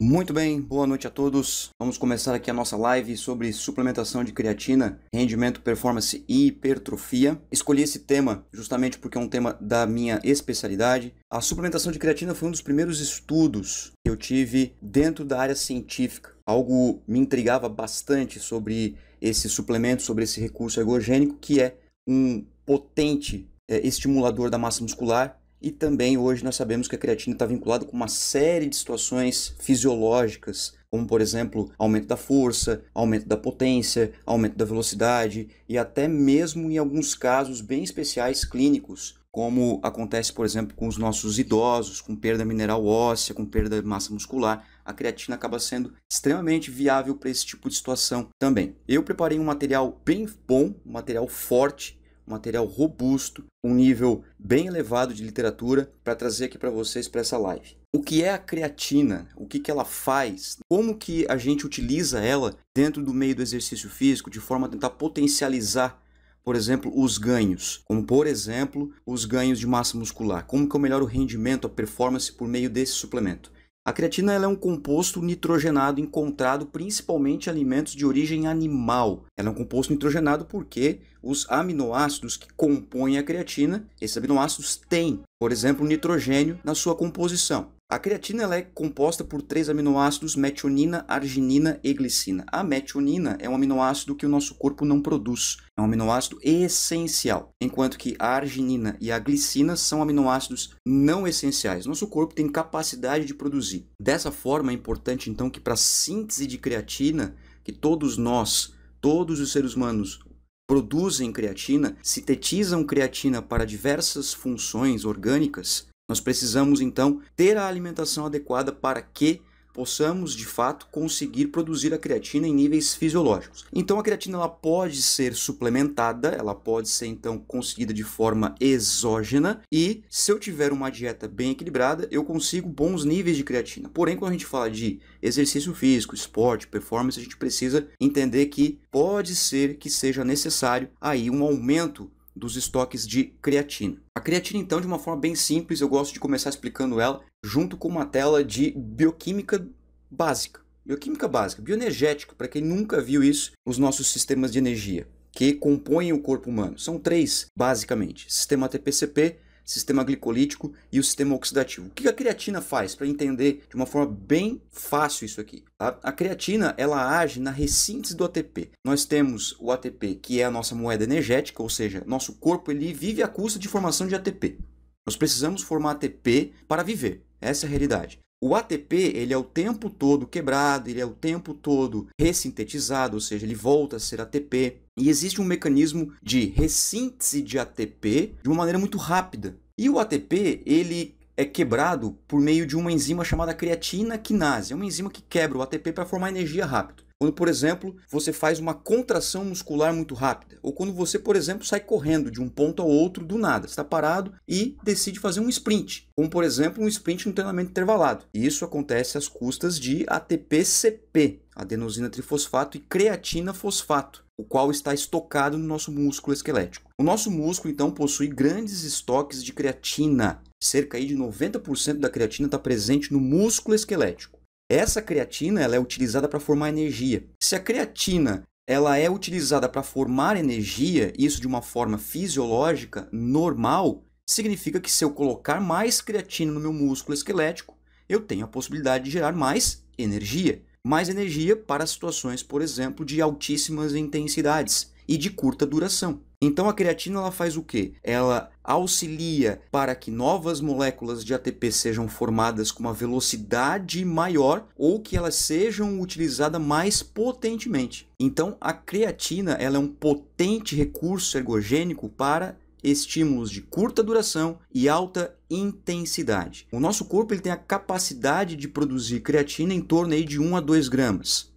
Muito bem, boa noite a todos. Vamos começar aqui a nossa live sobre suplementação de creatina, rendimento, performance e hipertrofia. Escolhi esse tema justamente porque é um tema da minha especialidade. A suplementação de creatina foi um dos primeiros estudos que eu tive dentro da área científica. Algo me intrigava bastante sobre esse suplemento, sobre esse recurso ergogênico, que é um potente é, estimulador da massa muscular e também hoje nós sabemos que a creatina está vinculada com uma série de situações fisiológicas, como por exemplo aumento da força, aumento da potência, aumento da velocidade e até mesmo em alguns casos bem especiais clínicos, como acontece por exemplo com os nossos idosos, com perda mineral óssea, com perda de massa muscular, a creatina acaba sendo extremamente viável para esse tipo de situação também. Eu preparei um material bem bom, um material forte um material robusto, um nível bem elevado de literatura para trazer aqui para vocês para essa live. O que é a creatina? O que, que ela faz? Como que a gente utiliza ela dentro do meio do exercício físico de forma a tentar potencializar por exemplo, os ganhos, como por exemplo, os ganhos de massa muscular. Como que eu melhoro o rendimento, a performance por meio desse suplemento? A creatina é um composto nitrogenado encontrado principalmente em alimentos de origem animal. Ela é um composto nitrogenado porque os aminoácidos que compõem a creatina, esses aminoácidos têm, por exemplo, nitrogênio na sua composição. A creatina ela é composta por três aminoácidos, metionina, arginina e glicina. A metionina é um aminoácido que o nosso corpo não produz, é um aminoácido essencial, enquanto que a arginina e a glicina são aminoácidos não essenciais. Nosso corpo tem capacidade de produzir. Dessa forma, é importante então que para a síntese de creatina, que todos nós, todos os seres humanos, produzem creatina, sintetizam creatina para diversas funções orgânicas, nós precisamos então ter a alimentação adequada para que possamos de fato conseguir produzir a creatina em níveis fisiológicos. Então a creatina ela pode ser suplementada, ela pode ser então conseguida de forma exógena e se eu tiver uma dieta bem equilibrada, eu consigo bons níveis de creatina. Porém, quando a gente fala de exercício físico, esporte, performance, a gente precisa entender que pode ser que seja necessário aí um aumento dos estoques de creatina. A creatina, então, de uma forma bem simples, eu gosto de começar explicando ela junto com uma tela de bioquímica básica. Bioquímica básica, bioenergética, para quem nunca viu isso os nossos sistemas de energia que compõem o corpo humano. São três, basicamente: sistema ATP-CP, sistema glicolítico e o sistema oxidativo. O que a creatina faz para entender de uma forma bem fácil isso aqui? Tá? A creatina ela age na ressíntese do ATP. Nós temos o ATP que é a nossa moeda energética, ou seja, nosso corpo ele vive à custa de formação de ATP. Nós precisamos formar ATP para viver. Essa é a realidade. O ATP ele é o tempo todo quebrado, ele é o tempo todo ressintetizado, ou seja, ele volta a ser ATP. E existe um mecanismo de ressíntese de ATP de uma maneira muito rápida. E o ATP, ele é quebrado por meio de uma enzima chamada creatina quinase. É uma enzima que quebra o ATP para formar energia rápido. Quando, por exemplo, você faz uma contração muscular muito rápida, ou quando você, por exemplo, sai correndo de um ponto ao outro do nada, está parado e decide fazer um sprint, como por exemplo um sprint no treinamento intervalado. E isso acontece às custas de ATP-CP, adenosina trifosfato e creatina fosfato o qual está estocado no nosso músculo esquelético. O nosso músculo, então, possui grandes estoques de creatina. Cerca de 90% da creatina está presente no músculo esquelético. Essa creatina ela é utilizada para formar energia. Se a creatina ela é utilizada para formar energia, isso de uma forma fisiológica normal, significa que se eu colocar mais creatina no meu músculo esquelético, eu tenho a possibilidade de gerar mais energia mais energia para situações, por exemplo, de altíssimas intensidades e de curta duração. Então a creatina ela faz o quê? Ela auxilia para que novas moléculas de ATP sejam formadas com uma velocidade maior ou que elas sejam utilizadas mais potentemente. Então a creatina ela é um potente recurso ergogênico para estímulos de curta duração e alta intensidade. O nosso corpo ele tem a capacidade de produzir creatina em torno aí de 1 a 2 gramas.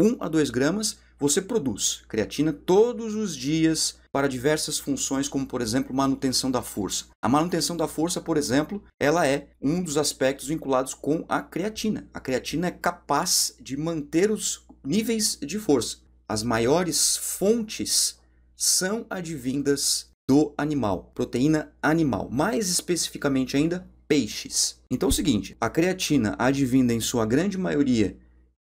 1 a 2 gramas você produz creatina todos os dias para diversas funções, como por exemplo manutenção da força. A manutenção da força, por exemplo, ela é um dos aspectos vinculados com a creatina. A creatina é capaz de manter os níveis de força. As maiores fontes são advindas do animal, proteína animal, mais especificamente ainda peixes. Então é o seguinte, a creatina advinda em sua grande maioria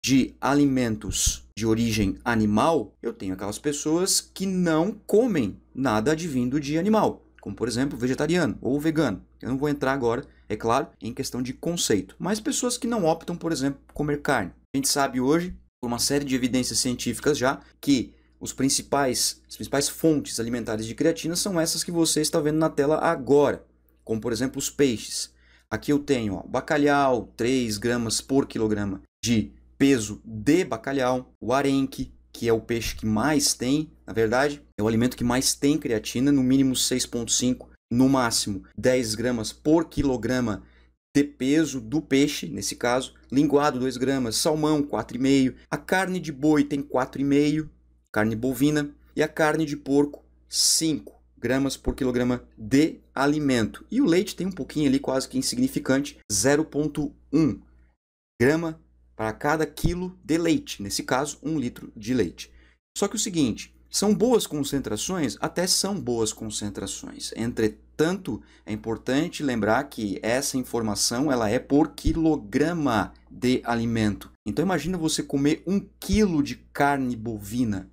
de alimentos de origem animal, eu tenho aquelas pessoas que não comem nada advindo de animal, como por exemplo vegetariano ou vegano. Eu não vou entrar agora, é claro, em questão de conceito, mas pessoas que não optam, por exemplo, comer carne. A gente sabe hoje, por uma série de evidências científicas já, que os principais, as principais fontes alimentares de creatina são essas que você está vendo na tela agora, como por exemplo os peixes. Aqui eu tenho ó, bacalhau, 3 gramas por quilograma de peso de bacalhau, o arenque, que é o peixe que mais tem, na verdade, é o alimento que mais tem creatina, no mínimo 6,5, no máximo 10 gramas por quilograma de peso do peixe, nesse caso, linguado 2 gramas, salmão 4,5, a carne de boi tem 4,5, carne bovina e a carne de porco 5 gramas por quilograma de alimento. E o leite tem um pouquinho ali quase que insignificante, 0.1 grama para cada quilo de leite, nesse caso, um litro de leite. Só que o seguinte, são boas concentrações? Até são boas concentrações. Entretanto, é importante lembrar que essa informação ela é por quilograma de alimento. Então imagina você comer um quilo de carne bovina.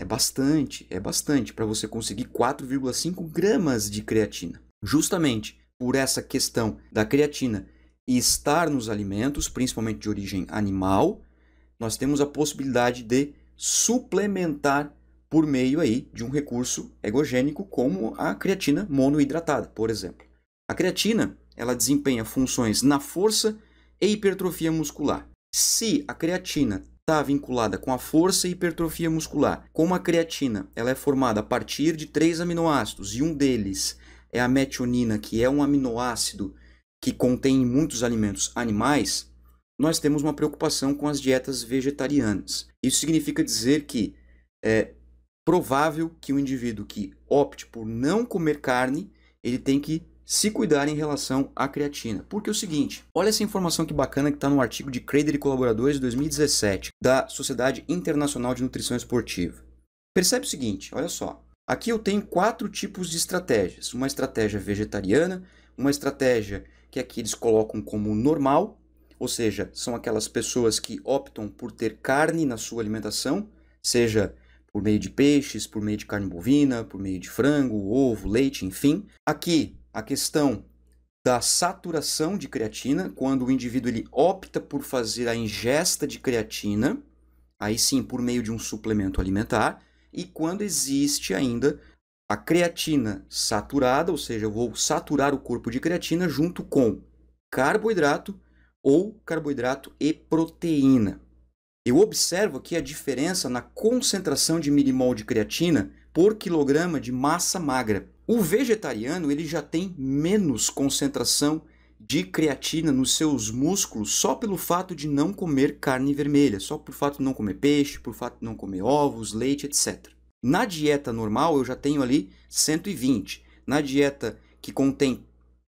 É bastante, é bastante para você conseguir 4,5 gramas de creatina. Justamente por essa questão da creatina estar nos alimentos, principalmente de origem animal, nós temos a possibilidade de suplementar por meio aí de um recurso egogênico como a creatina monoidratada, por exemplo. A creatina, ela desempenha funções na força e hipertrofia muscular. Se a creatina está vinculada com a força e hipertrofia muscular. Como a creatina, ela é formada a partir de três aminoácidos e um deles é a metionina, que é um aminoácido que contém muitos alimentos animais, nós temos uma preocupação com as dietas vegetarianas. Isso significa dizer que é provável que o indivíduo que opte por não comer carne, ele tem que se cuidar em relação à creatina. Porque é o seguinte, olha essa informação que bacana que está no artigo de Crader e colaboradores de 2017 da Sociedade Internacional de Nutrição Esportiva. Percebe o seguinte, olha só. Aqui eu tenho quatro tipos de estratégias. Uma estratégia vegetariana, uma estratégia que aqui eles colocam como normal, ou seja, são aquelas pessoas que optam por ter carne na sua alimentação, seja por meio de peixes, por meio de carne bovina, por meio de frango, ovo, leite, enfim. Aqui a questão da saturação de creatina, quando o indivíduo ele opta por fazer a ingesta de creatina, aí sim por meio de um suplemento alimentar, e quando existe ainda a creatina saturada, ou seja, eu vou saturar o corpo de creatina junto com carboidrato ou carboidrato e proteína. Eu observo aqui a diferença na concentração de milimol de creatina por quilograma de massa magra. O vegetariano ele já tem menos concentração de creatina nos seus músculos só pelo fato de não comer carne vermelha, só por fato de não comer peixe, por fato de não comer ovos, leite, etc. Na dieta normal eu já tenho ali 120. Na dieta que contém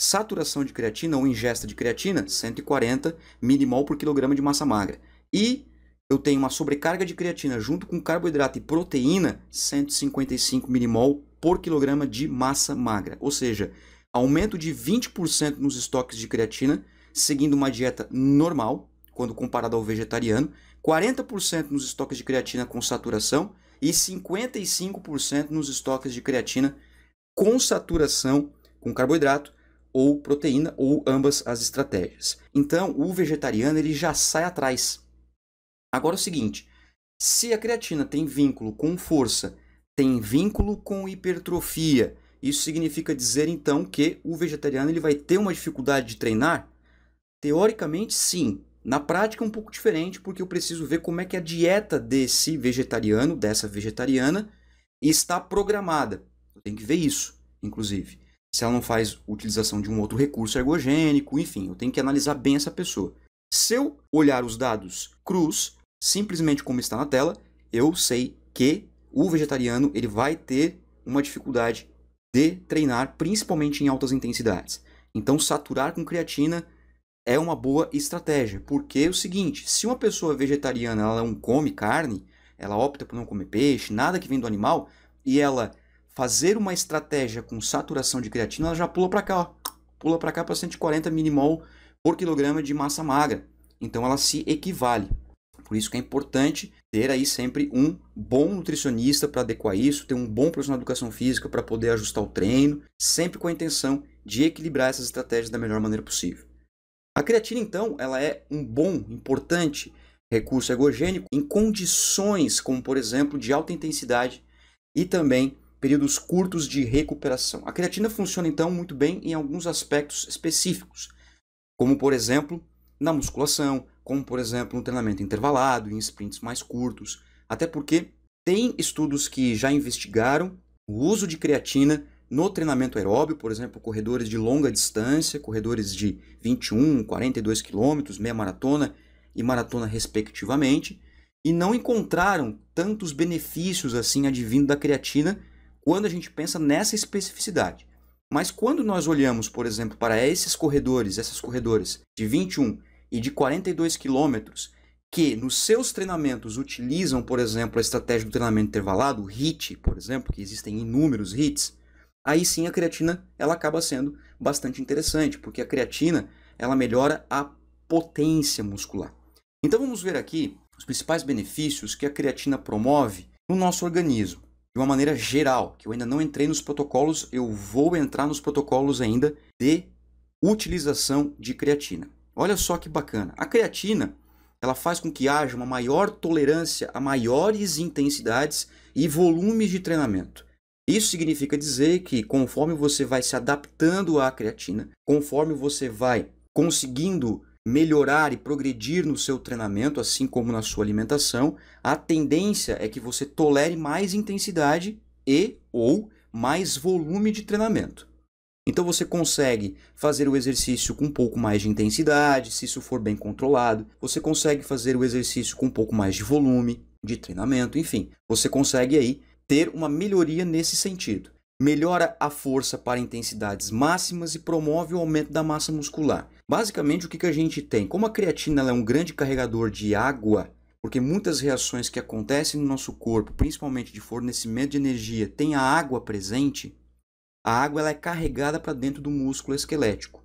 saturação de creatina ou ingesta de creatina, 140 milimol por quilograma de massa magra. E eu tenho uma sobrecarga de creatina junto com carboidrato e proteína, 155 milimol por quilograma de massa magra, ou seja, aumento de 20% nos estoques de creatina, seguindo uma dieta normal, quando comparado ao vegetariano, 40% nos estoques de creatina com saturação e 55% nos estoques de creatina com saturação com carboidrato ou proteína ou ambas as estratégias. Então, o vegetariano ele já sai atrás. Agora é o seguinte, se a creatina tem vínculo com força tem vínculo com hipertrofia. Isso significa dizer então que o vegetariano ele vai ter uma dificuldade de treinar? Teoricamente, sim. Na prática é um pouco diferente, porque eu preciso ver como é que a dieta desse vegetariano, dessa vegetariana, está programada. Eu tenho que ver isso, inclusive. Se ela não faz utilização de um outro recurso ergogênico, enfim, eu tenho que analisar bem essa pessoa. Se eu olhar os dados Cruz, simplesmente como está na tela, eu sei que o vegetariano ele vai ter uma dificuldade de treinar, principalmente em altas intensidades. Então, saturar com creatina é uma boa estratégia, porque é o seguinte: se uma pessoa vegetariana ela não come carne, ela opta por não comer peixe, nada que vem do animal, e ela fazer uma estratégia com saturação de creatina, ela já pula para cá, ó, pula para cá para 140 mmol por quilograma de massa magra. Então, ela se equivale. Por isso que é importante ter aí sempre um bom nutricionista para adequar isso, ter um bom profissional de educação física para poder ajustar o treino, sempre com a intenção de equilibrar essas estratégias da melhor maneira possível. A creatina, então, ela é um bom, importante recurso ergogênico em condições como, por exemplo, de alta intensidade e também períodos curtos de recuperação. A creatina funciona então muito bem em alguns aspectos específicos, como por exemplo, na musculação, como por exemplo no treinamento intervalado, em sprints mais curtos. Até porque tem estudos que já investigaram o uso de creatina no treinamento aeróbio, por exemplo, corredores de longa distância, corredores de 21, 42 quilômetros, meia maratona e maratona respectivamente, e não encontraram tantos benefícios assim advindo da creatina quando a gente pensa nessa especificidade. Mas quando nós olhamos, por exemplo, para esses corredores, essas corredoras de 21 e de 42 quilômetros que nos seus treinamentos utilizam, por exemplo, a estratégia do treinamento intervalado, o HIT, por exemplo, que existem inúmeros HITs, aí sim a creatina ela acaba sendo bastante interessante, porque a creatina ela melhora a potência muscular. Então vamos ver aqui os principais benefícios que a creatina promove no nosso organismo, de uma maneira geral, que eu ainda não entrei nos protocolos, eu vou entrar nos protocolos ainda de utilização de creatina. Olha só que bacana. A creatina, ela faz com que haja uma maior tolerância a maiores intensidades e volumes de treinamento. Isso significa dizer que conforme você vai se adaptando à creatina, conforme você vai conseguindo melhorar e progredir no seu treinamento, assim como na sua alimentação, a tendência é que você tolere mais intensidade e ou mais volume de treinamento. Então você consegue fazer o exercício com um pouco mais de intensidade, se isso for bem controlado. Você consegue fazer o exercício com um pouco mais de volume, de treinamento, enfim. Você consegue aí ter uma melhoria nesse sentido. Melhora a força para intensidades máximas e promove o aumento da massa muscular. Basicamente, o que, que a gente tem? Como a creatina é um grande carregador de água, porque muitas reações que acontecem no nosso corpo, principalmente de fornecimento de energia, tem a água presente, a água ela é carregada para dentro do músculo esquelético.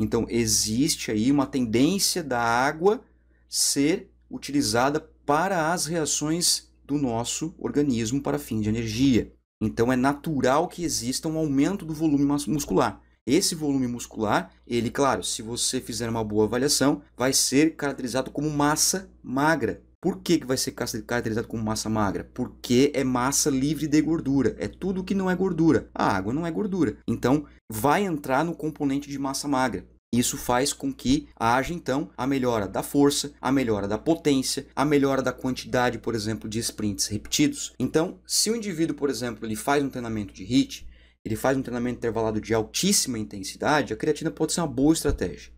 Então, existe aí uma tendência da água ser utilizada para as reações do nosso organismo para fim de energia. Então, é natural que exista um aumento do volume muscular. Esse volume muscular, ele, claro, se você fizer uma boa avaliação, vai ser caracterizado como massa magra, por que, que vai ser caracterizado como massa magra? Porque é massa livre de gordura. É tudo que não é gordura. A água não é gordura. Então, vai entrar no componente de massa magra. Isso faz com que haja então a melhora da força, a melhora da potência, a melhora da quantidade, por exemplo, de sprints repetidos. Então, se o indivíduo, por exemplo, ele faz um treinamento de HIIT, ele faz um treinamento intervalado de altíssima intensidade, a creatina pode ser uma boa estratégia.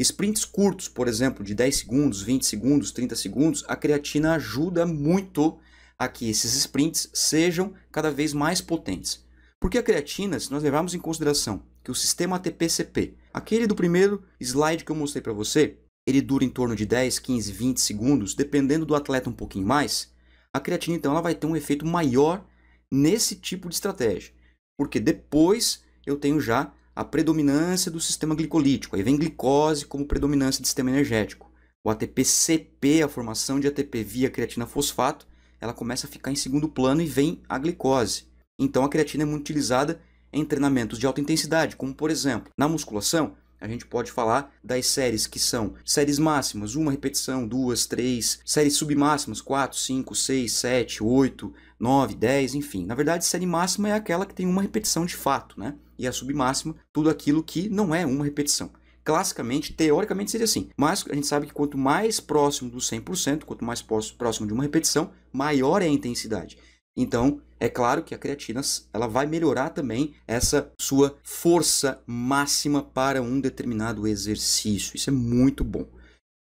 Sprints curtos, por exemplo, de 10 segundos, 20 segundos, 30 segundos, a creatina ajuda muito a que esses sprints sejam cada vez mais potentes. Porque a creatina, se nós levarmos em consideração que o sistema ATP-CP, aquele do primeiro slide que eu mostrei para você, ele dura em torno de 10, 15, 20 segundos, dependendo do atleta um pouquinho mais, a creatina então ela vai ter um efeito maior nesse tipo de estratégia. Porque depois eu tenho já a predominância do sistema glicolítico. Aí vem glicose como predominância do sistema energético. O ATP-CP, a formação de ATP via creatina-fosfato, ela começa a ficar em segundo plano e vem a glicose. Então a creatina é muito utilizada em treinamentos de alta intensidade, como por exemplo, na musculação, a gente pode falar das séries que são séries máximas, uma repetição, duas, três, séries submáximas, quatro, cinco, seis, sete, oito, 9, 10, enfim. Na verdade, série máxima é aquela que tem uma repetição de fato, né? E a submáxima, tudo aquilo que não é uma repetição classicamente, teoricamente seria assim. Mas a gente sabe que quanto mais próximo do 100%, quanto mais próximo de uma repetição, maior é a intensidade. Então, é claro que a creatina ela vai melhorar também essa sua força máxima para um determinado exercício. Isso é muito bom.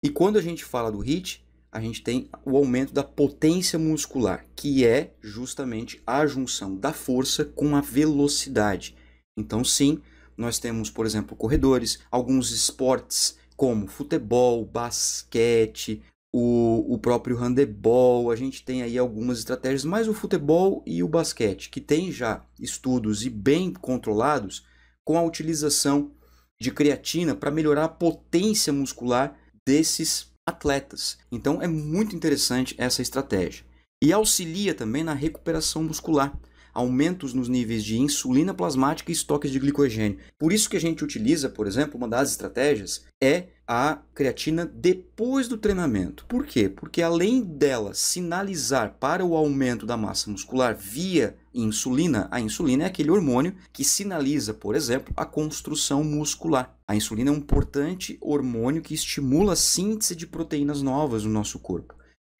E quando a gente fala do HIIT, a gente tem o aumento da potência muscular, que é justamente a junção da força com a velocidade. Então, sim, nós temos, por exemplo, corredores, alguns esportes como futebol, basquete, o, o próprio handebol, a gente tem aí algumas estratégias, mas o futebol e o basquete, que tem já estudos e bem controlados com a utilização de creatina para melhorar a potência muscular desses atletas. Então é muito interessante essa estratégia. E auxilia também na recuperação muscular, aumentos nos níveis de insulina plasmática e estoques de glicogênio. Por isso que a gente utiliza, por exemplo, uma das estratégias é a creatina depois do treinamento. Por quê? Porque além dela sinalizar para o aumento da massa muscular via insulina, a insulina é aquele hormônio que sinaliza, por exemplo, a construção muscular. A insulina é um importante hormônio que estimula a síntese de proteínas novas no nosso corpo.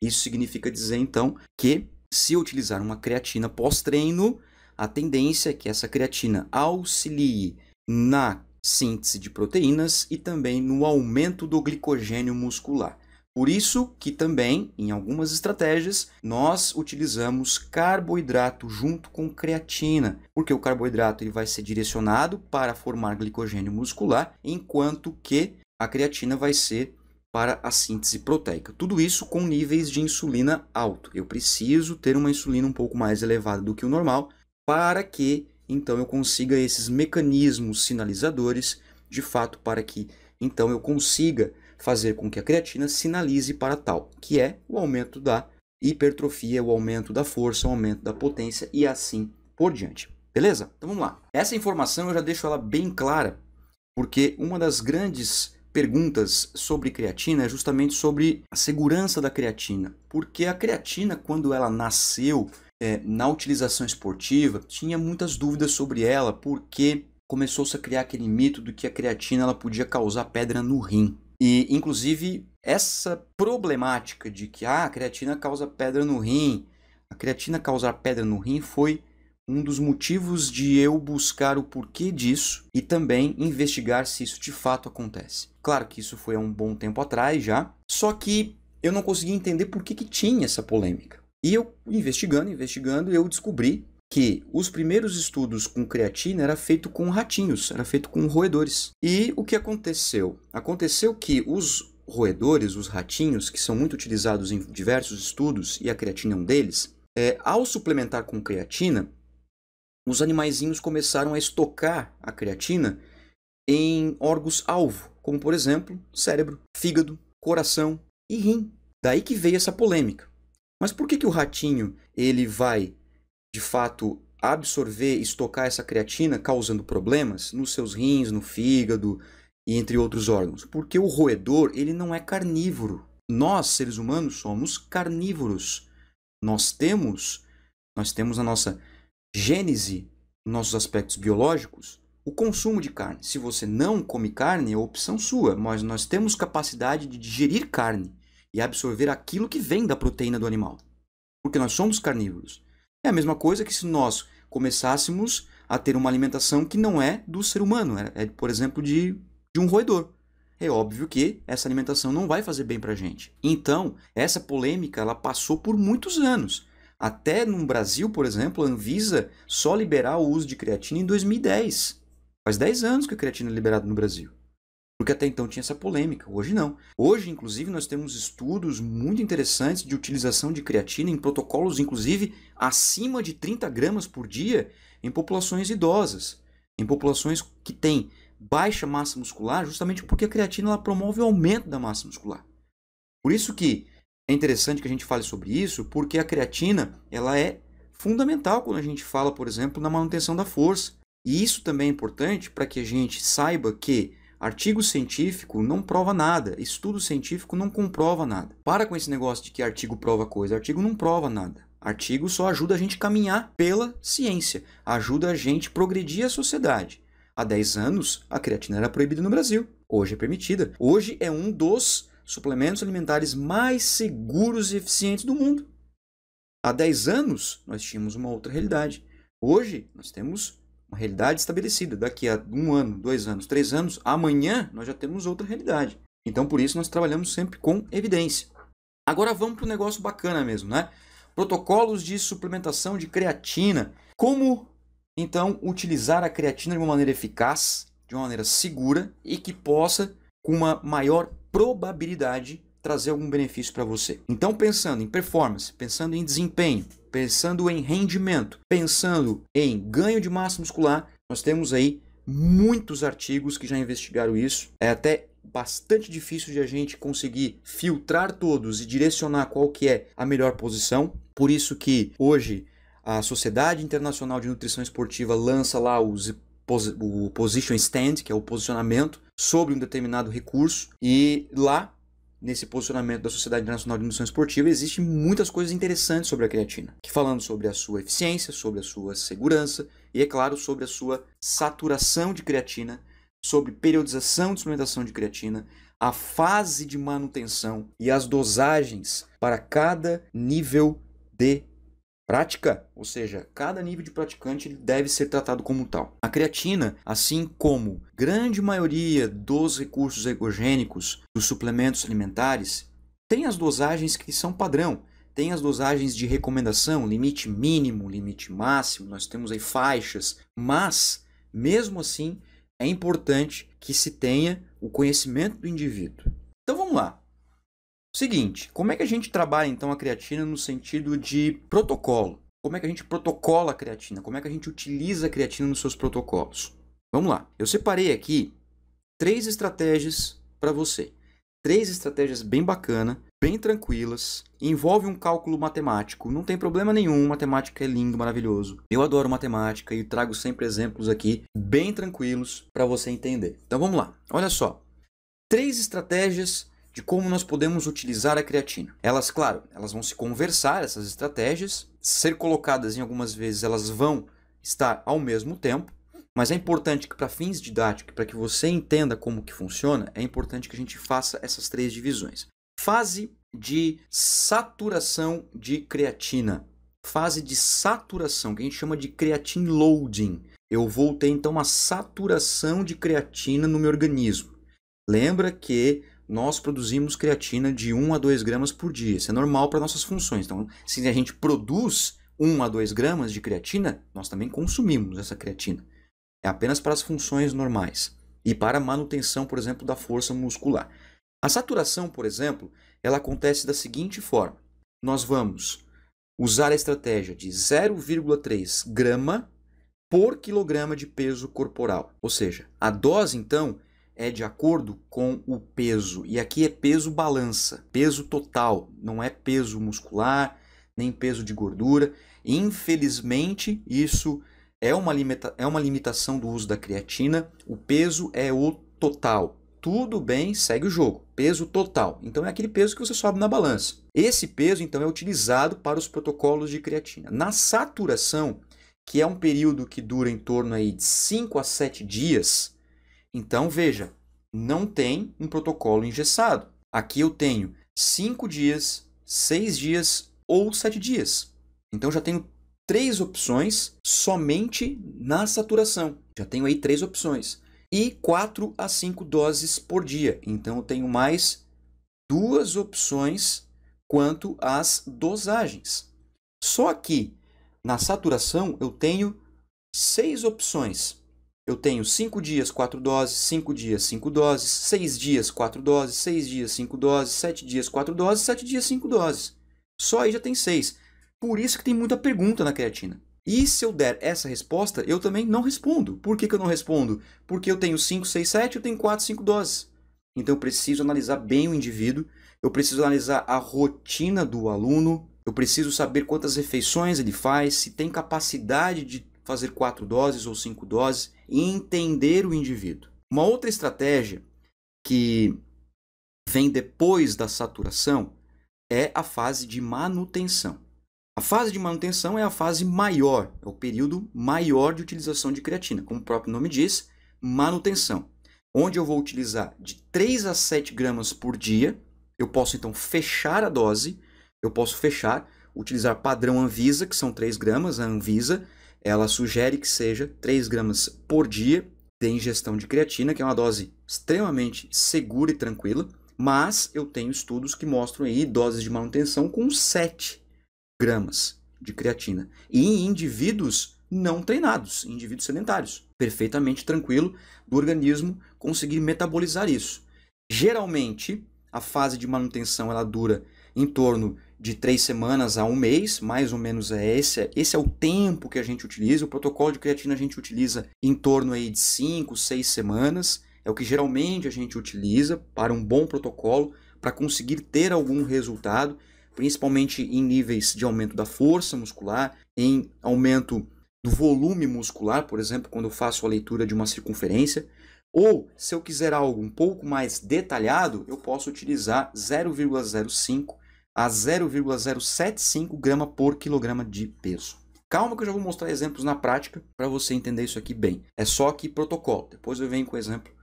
Isso significa dizer então que se utilizar uma creatina pós-treino, a tendência é que essa creatina auxilie na síntese de proteínas e também no aumento do glicogênio muscular. Por isso que também, em algumas estratégias, nós utilizamos carboidrato junto com creatina, porque o carboidrato ele vai ser direcionado para formar glicogênio muscular, enquanto que a creatina vai ser para a síntese proteica. Tudo isso com níveis de insulina alto. Eu preciso ter uma insulina um pouco mais elevada do que o normal para que então eu consiga esses mecanismos sinalizadores, de fato, para que então eu consiga fazer com que a creatina sinalize para tal, que é o aumento da hipertrofia, o aumento da força, o aumento da potência e assim por diante. Beleza? Então vamos lá. Essa informação eu já deixo ela bem clara, porque uma das grandes perguntas sobre creatina é justamente sobre a segurança da creatina. Porque a creatina, quando ela nasceu, é, na utilização esportiva, tinha muitas dúvidas sobre ela, porque começou-se a criar aquele mito do que a creatina ela podia causar pedra no rim. E, inclusive, essa problemática de que ah, a creatina causa pedra no rim, a creatina causar pedra no rim foi um dos motivos de eu buscar o porquê disso e também investigar se isso de fato acontece. Claro que isso foi há um bom tempo atrás já, só que eu não conseguia entender por que, que tinha essa polêmica. E eu, investigando, investigando, eu descobri que os primeiros estudos com creatina era feito com ratinhos, era feito com roedores. E o que aconteceu? Aconteceu que os roedores, os ratinhos, que são muito utilizados em diversos estudos, e a creatina é um deles, é, ao suplementar com creatina, os animaizinhos começaram a estocar a creatina em órgãos-alvo, como por exemplo cérebro, fígado, coração e rim. Daí que veio essa polêmica. Mas por que, que o ratinho ele vai, de fato, absorver, estocar essa creatina, causando problemas nos seus rins, no fígado e entre outros órgãos? Porque o roedor ele não é carnívoro. Nós, seres humanos, somos carnívoros. Nós temos, nós temos na nossa gênese, nossos aspectos biológicos, o consumo de carne. Se você não come carne, é opção sua, mas nós temos capacidade de digerir carne e absorver aquilo que vem da proteína do animal. Porque nós somos carnívoros. É a mesma coisa que se nós começássemos a ter uma alimentação que não é do ser humano, é, é por exemplo, de, de um roedor. É óbvio que essa alimentação não vai fazer bem para a gente. Então, essa polêmica ela passou por muitos anos. Até no Brasil, por exemplo, a Anvisa só liberar o uso de creatina em 2010. Faz 10 anos que a creatina é liberada no Brasil porque até então tinha essa polêmica, hoje não. Hoje, inclusive, nós temos estudos muito interessantes de utilização de creatina em protocolos, inclusive, acima de 30 gramas por dia em populações idosas, em populações que têm baixa massa muscular, justamente porque a creatina ela promove o aumento da massa muscular. Por isso que é interessante que a gente fale sobre isso, porque a creatina ela é fundamental quando a gente fala, por exemplo, na manutenção da força. E isso também é importante para que a gente saiba que Artigo científico não prova nada, estudo científico não comprova nada. Para com esse negócio de que artigo prova coisa, artigo não prova nada. Artigo só ajuda a gente a caminhar pela ciência, ajuda a gente a progredir a sociedade. Há 10 anos, a creatina era proibida no Brasil. Hoje é permitida. Hoje é um dos suplementos alimentares mais seguros e eficientes do mundo. Há 10 anos, nós tínhamos uma outra realidade. Hoje, nós temos uma realidade estabelecida. Daqui a um ano, dois anos, três anos, amanhã nós já temos outra realidade. Então, por isso, nós trabalhamos sempre com evidência. Agora vamos para um negócio bacana mesmo, né? Protocolos de suplementação de creatina. Como, então, utilizar a creatina de uma maneira eficaz, de uma maneira segura e que possa, com uma maior probabilidade, trazer algum benefício para você. Então, pensando em performance, pensando em desempenho, pensando em rendimento, pensando em ganho de massa muscular, nós temos aí muitos artigos que já investigaram isso. É até bastante difícil de a gente conseguir filtrar todos e direcionar qual que é a melhor posição. Por isso que hoje a Sociedade Internacional de Nutrição Esportiva lança lá os o position stand, que é o posicionamento sobre um determinado recurso, e lá nesse posicionamento da Sociedade Nacional de Nutrição Esportiva, existem muitas coisas interessantes sobre a creatina, falando sobre a sua eficiência, sobre a sua segurança e, é claro, sobre a sua saturação de creatina, sobre periodização de suplementação de creatina, a fase de manutenção e as dosagens para cada nível de prática, ou seja, cada nível de praticante deve ser tratado como tal. A creatina, assim como grande maioria dos recursos ergogênicos dos suplementos alimentares, tem as dosagens que são padrão, tem as dosagens de recomendação, limite mínimo, limite máximo, nós temos aí faixas, mas mesmo assim é importante que se tenha o conhecimento do indivíduo. Então vamos lá. Seguinte, como é que a gente trabalha então a creatina no sentido de protocolo? Como é que a gente protocola a creatina? Como é que a gente utiliza a creatina nos seus protocolos? Vamos lá. Eu separei aqui três estratégias para você. Três estratégias bem bacana, bem tranquilas, envolve um cálculo matemático, não tem problema nenhum, matemática é lindo, maravilhoso. Eu adoro matemática e trago sempre exemplos aqui bem tranquilos para você entender. Então vamos lá. Olha só. Três estratégias de como nós podemos utilizar a creatina. Elas, claro, elas vão se conversar, essas estratégias, ser colocadas em algumas vezes, elas vão estar ao mesmo tempo, mas é importante que para fins didáticos, para que você entenda como que funciona, é importante que a gente faça essas três divisões. Fase de saturação de creatina. Fase de saturação, que a gente chama de creatine loading. Eu vou ter então uma saturação de creatina no meu organismo. Lembra que nós produzimos creatina de 1 a 2 gramas por dia. Isso é normal para nossas funções. Então, se a gente produz 1 a 2 gramas de creatina, nós também consumimos essa creatina. É apenas para as funções normais e para a manutenção, por exemplo, da força muscular. A saturação, por exemplo, ela acontece da seguinte forma: nós vamos usar a estratégia de 0,3 grama por quilograma de peso corporal. Ou seja, a dose então é de acordo com o peso. E aqui é peso balança, peso total, não é peso muscular, nem peso de gordura. Infelizmente, isso é uma, limita é uma limitação do uso da creatina. O peso é o total. Tudo bem, segue o jogo. Peso total. Então é aquele peso que você sobe na balança. Esse peso, então, é utilizado para os protocolos de creatina. Na saturação, que é um período que dura em torno aí de 5 a 7 dias, então veja, não tem um protocolo engessado. Aqui eu tenho 5 dias, 6 dias ou 7 dias. Então já tenho três opções somente na saturação. Já tenho aí três opções. E 4 a 5 doses por dia. Então eu tenho mais duas opções quanto às dosagens. Só que na saturação eu tenho seis opções eu tenho 5 dias, 4 doses, 5 dias, 5 doses, 6 dias, 4 doses, 6 dias, 5 doses, 7 dias, 4 doses, 7 dias, 5 doses. Só aí já tem 6. Por isso que tem muita pergunta na creatina. E se eu der essa resposta, eu também não respondo. Por que, que eu não respondo? Porque eu tenho 5, 6, 7, eu tenho 4, 5 doses. Então eu preciso analisar bem o indivíduo, eu preciso analisar a rotina do aluno, eu preciso saber quantas refeições ele faz, se tem capacidade de fazer quatro doses ou cinco doses e entender o indivíduo. Uma outra estratégia que vem depois da saturação é a fase de manutenção. A fase de manutenção é a fase maior, é o período maior de utilização de creatina, como o próprio nome diz, manutenção, onde eu vou utilizar de 3 a 7 gramas por dia. Eu posso então fechar a dose, eu posso fechar, utilizar padrão Anvisa, que são 3 gramas, a Anvisa, ela sugere que seja 3 gramas por dia de ingestão de creatina, que é uma dose extremamente segura e tranquila, mas eu tenho estudos que mostram aí doses de manutenção com 7 gramas de creatina. E em indivíduos não treinados, indivíduos sedentários. Perfeitamente tranquilo do organismo conseguir metabolizar isso. Geralmente, a fase de manutenção ela dura em torno de três semanas a um mês, mais ou menos é esse. Esse é o tempo que a gente utiliza. O protocolo de creatina a gente utiliza em torno aí de cinco seis semanas. É o que geralmente a gente utiliza para um bom protocolo, para conseguir ter algum resultado, principalmente em níveis de aumento da força muscular, em aumento do volume muscular, por exemplo, quando eu faço a leitura de uma circunferência. Ou, se eu quiser algo um pouco mais detalhado, eu posso utilizar 0,05 a 0,075 grama por quilograma de peso. Calma que eu já vou mostrar exemplos na prática para você entender isso aqui bem. É só que protocolo. Depois eu venho com exemplo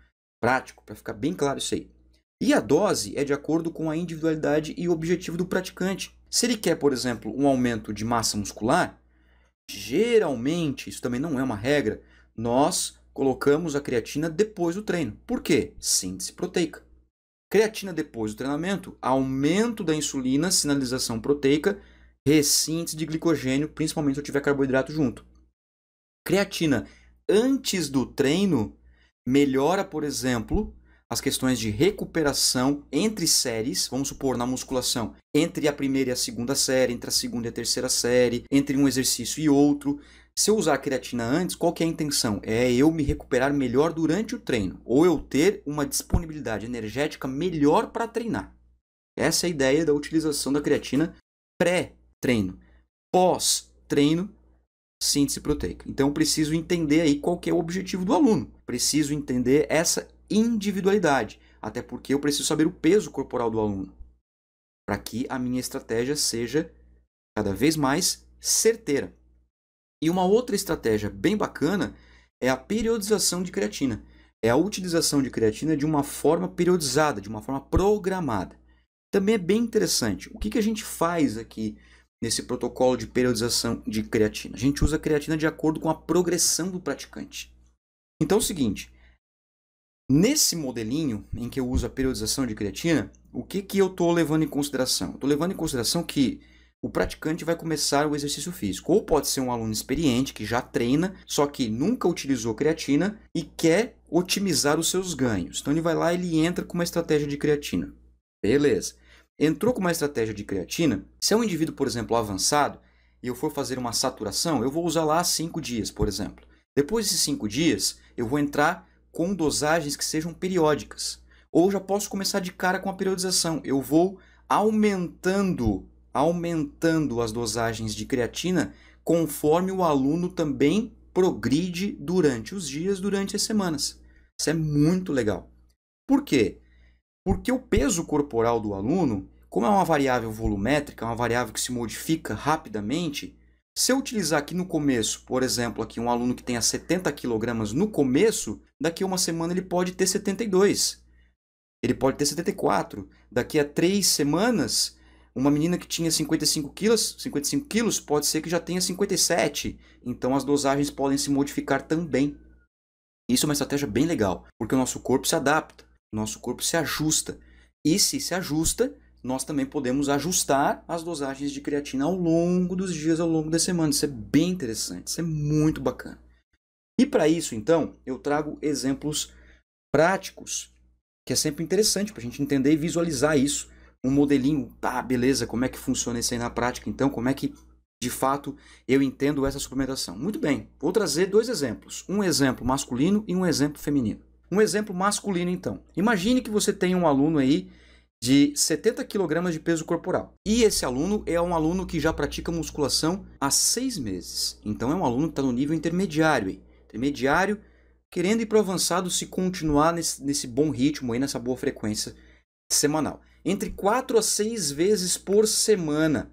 prático para ficar bem claro isso aí. E a dose é de acordo com a individualidade e objetivo do praticante. Se ele quer, por exemplo, um aumento de massa muscular, geralmente, isso também não é uma regra, nós colocamos a creatina depois do treino. Por quê? Síntese proteica. Creatina depois do treinamento, aumento da insulina, sinalização proteica, ressíntese de glicogênio, principalmente se eu tiver carboidrato junto. Creatina antes do treino melhora, por exemplo, as questões de recuperação entre séries, vamos supor, na musculação, entre a primeira e a segunda série, entre a segunda e a terceira série, entre um exercício e outro. Se eu usar a creatina antes, qual que é a intenção? É eu me recuperar melhor durante o treino, ou eu ter uma disponibilidade energética melhor para treinar. Essa é a ideia da utilização da creatina pré-treino. Pós-treino, síntese proteica. Então, preciso entender aí qual que é o objetivo do aluno. Preciso entender essa individualidade, até porque eu preciso saber o peso corporal do aluno, para que a minha estratégia seja cada vez mais certeira. E uma outra estratégia bem bacana é a periodização de creatina. É a utilização de creatina de uma forma periodizada, de uma forma programada. Também é bem interessante. O que, que a gente faz aqui nesse protocolo de periodização de creatina? A gente usa a creatina de acordo com a progressão do praticante. Então é o seguinte, Nesse modelinho em que eu uso a periodização de creatina, o que, que eu estou levando em consideração? Estou levando em consideração que o praticante vai começar o exercício físico. Ou pode ser um aluno experiente que já treina, só que nunca utilizou creatina e quer otimizar os seus ganhos. Então ele vai lá e ele entra com uma estratégia de creatina. Beleza. Entrou com uma estratégia de creatina. Se é um indivíduo, por exemplo, avançado e eu for fazer uma saturação, eu vou usar lá 5 dias, por exemplo. Depois desses 5 dias, eu vou entrar com dosagens que sejam periódicas. Ou já posso começar de cara com a periodização. Eu vou aumentando aumentando as dosagens de creatina conforme o aluno também progride durante os dias, durante as semanas. Isso é muito legal. Por quê? Porque o peso corporal do aluno, como é uma variável volumétrica, é uma variável que se modifica rapidamente, se eu utilizar aqui no começo, por exemplo, aqui um aluno que tenha 70 kg no começo, daqui a uma semana ele pode ter 72. Ele pode ter 74. Daqui a três semanas uma menina que tinha 55 quilos, 55 quilos pode ser que já tenha 57. Então as dosagens podem se modificar também. Isso é uma estratégia bem legal, porque o nosso corpo se adapta, o nosso corpo se ajusta. E se se ajusta, nós também podemos ajustar as dosagens de creatina ao longo dos dias, ao longo da semana. Isso é bem interessante, isso é muito bacana. E para isso, então, eu trago exemplos práticos, que é sempre interessante para a gente entender e visualizar isso um modelinho, tá, beleza, como é que funciona isso aí na prática, então, como é que de fato eu entendo essa suplementação. Muito bem, vou trazer dois exemplos, um exemplo masculino e um exemplo feminino. Um exemplo masculino, então. Imagine que você tem um aluno aí de 70 kg de peso corporal. E esse aluno é um aluno que já pratica musculação há seis meses. Então é um aluno que está no nível intermediário. Aí. Intermediário, querendo ir para o avançado se continuar nesse, nesse bom ritmo, aí, nessa boa frequência semanal entre quatro a seis vezes por semana.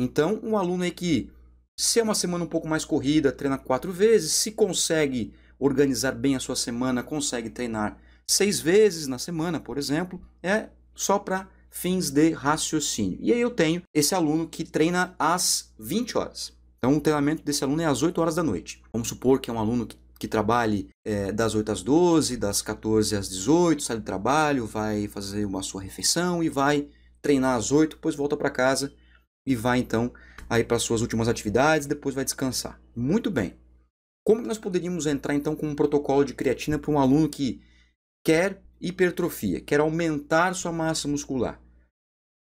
Então, um aluno aí que, se é uma semana um pouco mais corrida, treina quatro vezes, se consegue organizar bem a sua semana, consegue treinar seis vezes na semana, por exemplo, é só para fins de raciocínio. E aí eu tenho esse aluno que treina às 20 horas. Então, o treinamento desse aluno é às 8 horas da noite. Vamos supor que é um aluno que que trabalhe é, das 8 às 12, das 14 às 18, sai do trabalho, vai fazer uma sua refeição e vai treinar às 8, depois volta para casa e vai então aí para suas últimas atividades, depois vai descansar. Muito bem. Como nós poderíamos entrar então com um protocolo de creatina para um aluno que quer hipertrofia, quer aumentar sua massa muscular?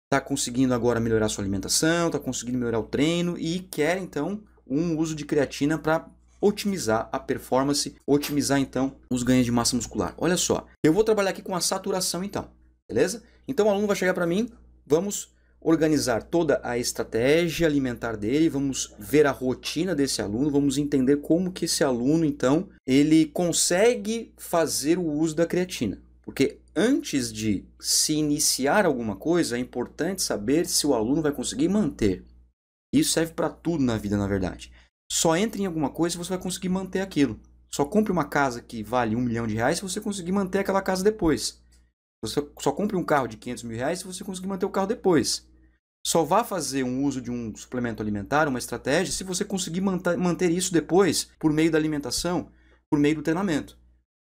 Está conseguindo agora melhorar sua alimentação, está conseguindo melhorar o treino e quer então um uso de creatina para otimizar a performance, otimizar então os ganhos de massa muscular. Olha só, eu vou trabalhar aqui com a saturação então, beleza? Então o aluno vai chegar para mim, vamos organizar toda a estratégia alimentar dele, vamos ver a rotina desse aluno, vamos entender como que esse aluno então ele consegue fazer o uso da creatina. Porque antes de se iniciar alguma coisa, é importante saber se o aluno vai conseguir manter. Isso serve para tudo na vida, na verdade. Só entre em alguma coisa se você vai conseguir manter aquilo. Só compre uma casa que vale um milhão de reais se você conseguir manter aquela casa depois. Você só compre um carro de 500 mil reais se você conseguir manter o carro depois. Só vá fazer um uso de um suplemento alimentar, uma estratégia, se você conseguir manter isso depois por meio da alimentação, por meio do treinamento.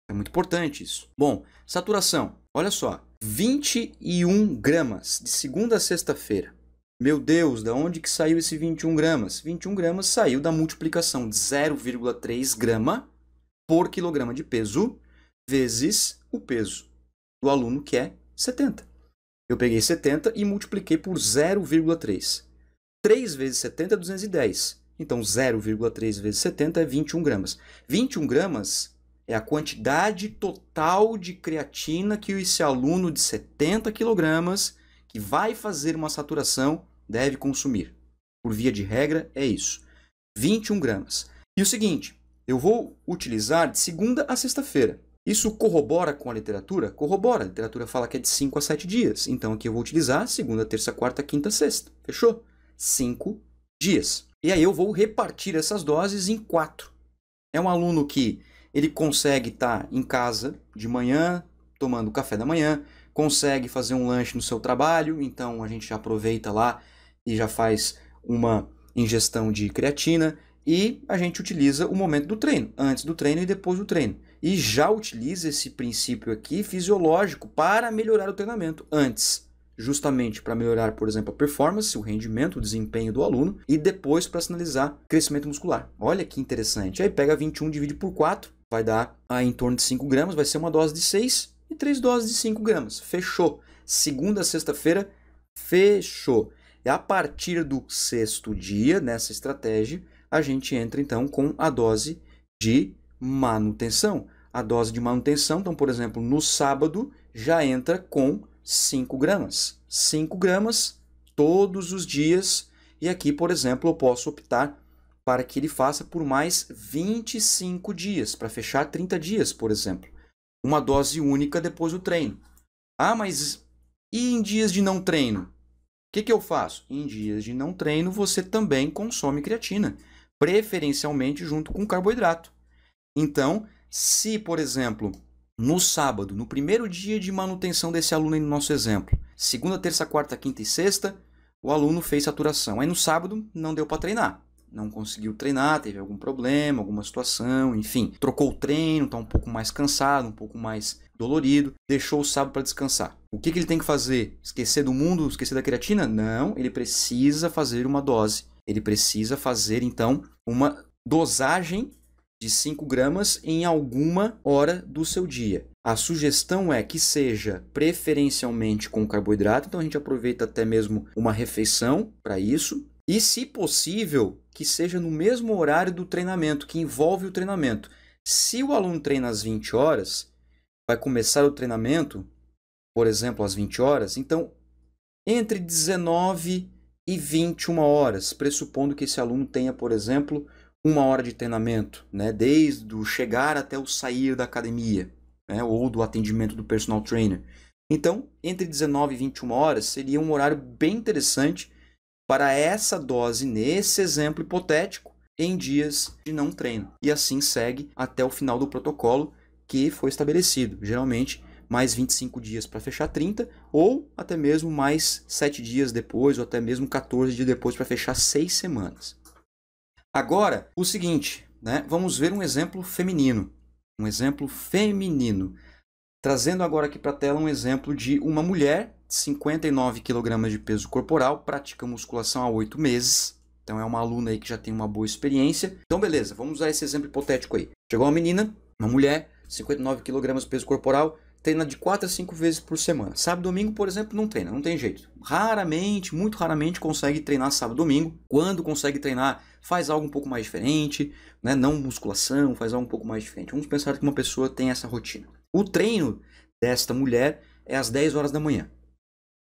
É muito importante isso. Bom, saturação. Olha só, 21 gramas de segunda a sexta-feira. Meu Deus, da onde que saiu esse 21 gramas? 21 gramas saiu da multiplicação de 0,3 grama por quilograma de peso vezes o peso do aluno, que é 70. Eu peguei 70 e multipliquei por 0,3. 3 vezes 70 é 210. Então, 0,3 vezes 70 é 21 gramas. 21 gramas é a quantidade total de creatina que esse aluno de 70 quilogramas que vai fazer uma saturação deve consumir. Por via de regra, é isso. 21 gramas. E o seguinte, eu vou utilizar de segunda a sexta-feira. Isso corrobora com a literatura? Corrobora. A literatura fala que é de 5 a 7 dias. Então aqui eu vou utilizar segunda, terça, quarta, quinta, sexta. Fechou? 5 dias. E aí eu vou repartir essas doses em quatro. É um aluno que ele consegue estar tá em casa de manhã, tomando café da manhã, consegue fazer um lanche no seu trabalho, então a gente já aproveita lá e já faz uma ingestão de creatina e a gente utiliza o momento do treino, antes do treino e depois do treino. E já utiliza esse princípio aqui fisiológico para melhorar o treinamento antes, justamente para melhorar, por exemplo, a performance, o rendimento, o desempenho do aluno e depois para sinalizar crescimento muscular. Olha que interessante. Aí pega 21, divide por 4, vai dar ah, em torno de 5 gramas, vai ser uma dose de 6 e 3 doses de 5 gramas. Fechou. Segunda sexta-feira, fechou. E a partir do sexto dia, nessa estratégia, a gente entra então com a dose de manutenção. A dose de manutenção, então, por exemplo, no sábado, já entra com 5 gramas. 5 gramas todos os dias. E aqui, por exemplo, eu posso optar para que ele faça por mais 25 dias, para fechar 30 dias, por exemplo uma dose única depois do treino. Ah, mas e em dias de não treino? O que, que eu faço? Em dias de não treino, você também consome creatina, preferencialmente junto com carboidrato. Então, se, por exemplo, no sábado, no primeiro dia de manutenção desse aluno aí no nosso exemplo, segunda, terça, quarta, quinta e sexta, o aluno fez saturação. Aí no sábado não deu para treinar não conseguiu treinar, teve algum problema, alguma situação, enfim, trocou o treino, está um pouco mais cansado, um pouco mais dolorido, deixou o sábado para descansar. O que, que ele tem que fazer? Esquecer do mundo, esquecer da creatina? Não, ele precisa fazer uma dose. Ele precisa fazer então uma dosagem de 5 gramas em alguma hora do seu dia. A sugestão é que seja preferencialmente com carboidrato, então a gente aproveita até mesmo uma refeição para isso. E, se possível, que seja no mesmo horário do treinamento, que envolve o treinamento. Se o aluno treina às 20 horas, vai começar o treinamento, por exemplo, às 20 horas, então entre 19 e 21 horas, pressupondo que esse aluno tenha, por exemplo, uma hora de treinamento, né? desde o chegar até o sair da academia, né? ou do atendimento do personal trainer. Então, entre 19 e 21 horas seria um horário bem interessante para essa dose nesse exemplo hipotético em dias de não treino. E assim segue até o final do protocolo que foi estabelecido. Geralmente, mais 25 dias para fechar 30, ou até mesmo mais 7 dias depois, ou até mesmo 14 dias depois para fechar 6 semanas. Agora, o seguinte, né? vamos ver um exemplo feminino. Um exemplo feminino. Trazendo agora aqui para a tela um exemplo de uma mulher 59 kg de peso corporal, pratica musculação há 8 meses. Então é uma aluna aí que já tem uma boa experiência. Então beleza, vamos usar esse exemplo hipotético aí. Chegou uma menina, uma mulher, 59 kg de peso corporal, treina de 4 a 5 vezes por semana. Sábado domingo, por exemplo, não treina, não tem jeito. Raramente, muito raramente consegue treinar sábado domingo. Quando consegue treinar, faz algo um pouco mais diferente, né? não musculação, faz algo um pouco mais diferente. Vamos pensar que uma pessoa tem essa rotina. O treino desta mulher é às 10 horas da manhã.